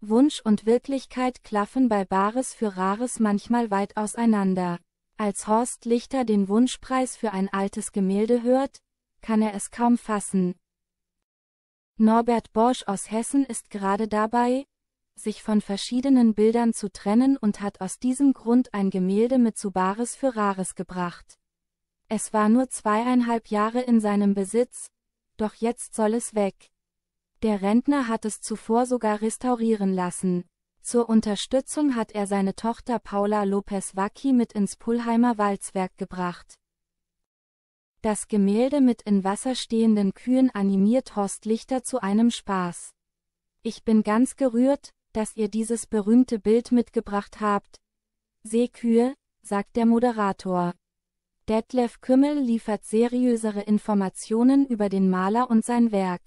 Wunsch und Wirklichkeit klaffen bei Bares für Rares manchmal weit auseinander. Als Horst Lichter den Wunschpreis für ein altes Gemälde hört, kann er es kaum fassen. Norbert Borsch aus Hessen ist gerade dabei, sich von verschiedenen Bildern zu trennen und hat aus diesem Grund ein Gemälde mit zu Bares für Rares gebracht. Es war nur zweieinhalb Jahre in seinem Besitz, doch jetzt soll es weg. Der Rentner hat es zuvor sogar restaurieren lassen. Zur Unterstützung hat er seine Tochter Paula Lopez Wacki mit ins Pullheimer Walzwerk gebracht. Das Gemälde mit in Wasser stehenden Kühen animiert Horst Lichter zu einem Spaß. Ich bin ganz gerührt, dass ihr dieses berühmte Bild mitgebracht habt. Seekühe, sagt der Moderator. Detlef Kümmel liefert seriösere Informationen über den Maler und sein Werk.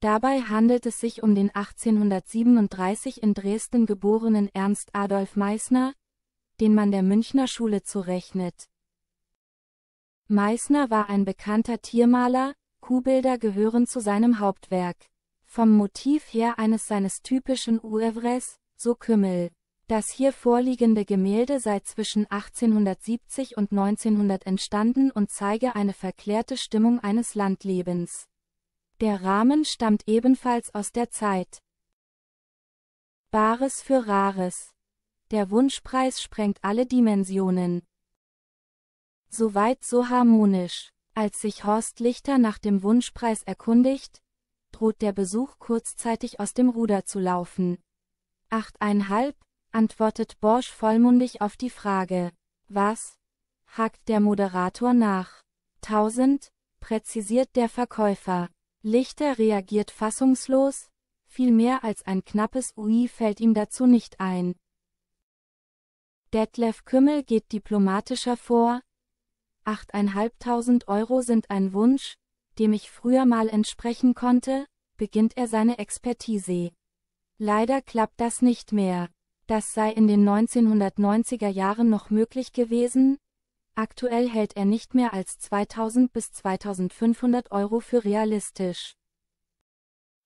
Dabei handelt es sich um den 1837 in Dresden geborenen Ernst Adolf Meissner, den man der Münchner Schule zurechnet. Meissner war ein bekannter Tiermaler, Kuhbilder gehören zu seinem Hauptwerk. Vom Motiv her eines seines typischen Oeuvres, so Kümmel. Das hier vorliegende Gemälde sei zwischen 1870 und 1900 entstanden und zeige eine verklärte Stimmung eines Landlebens. Der Rahmen stammt ebenfalls aus der Zeit. Bares für Rares. Der Wunschpreis sprengt alle Dimensionen. Soweit so harmonisch. Als sich Horst Lichter nach dem Wunschpreis erkundigt, droht der Besuch kurzzeitig aus dem Ruder zu laufen. Achteinhalb, antwortet Borsch vollmundig auf die Frage. Was? hakt der Moderator nach. Tausend, präzisiert der Verkäufer. Lichter reagiert fassungslos, viel mehr als ein knappes UI fällt ihm dazu nicht ein. Detlef Kümmel geht diplomatischer vor. 8.500 Euro sind ein Wunsch, dem ich früher mal entsprechen konnte, beginnt er seine Expertise. Leider klappt das nicht mehr. Das sei in den 1990er Jahren noch möglich gewesen, Aktuell hält er nicht mehr als 2000 bis 2500 Euro für realistisch.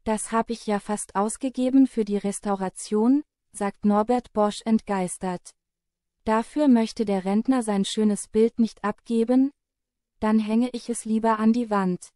Das habe ich ja fast ausgegeben für die Restauration, sagt Norbert Bosch entgeistert. Dafür möchte der Rentner sein schönes Bild nicht abgeben, dann hänge ich es lieber an die Wand.